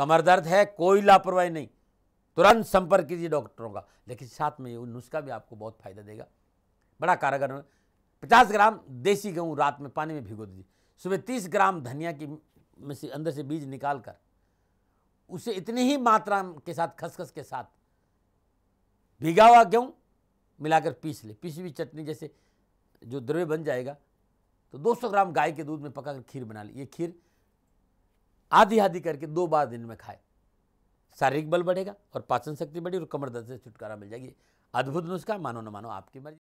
कमर दर्द है कोई लापरवाही नहीं तुरंत संपर्क कीजिए डॉक्टरों का लेकिन साथ में ये नुस्खा भी आपको बहुत फायदा देगा बड़ा कारागर पचास ग्राम देसी गेहूँ रात में पानी में भिगो दीजिए सुबह तीस ग्राम धनिया की में से अंदर से बीज निकाल कर उसे इतनी ही मात्रा के साथ खसखस के साथ भिगा हुआ गेहूँ मिलाकर पीस ले पीसी हुई चटनी जैसे जो द्रव्य बन जाएगा तो 200 ग्राम गाय के दूध में पकाकर खीर बना ली ये खीर आधी आधी करके दो बार दिन में खाए शारीरिक बल बढ़ेगा और पाचन शक्ति बढ़ेगी और कमर दर्द से छुटकारा मिल जाएगी अद्भुत नुस्खा मानो न मानो आपकी मर्जी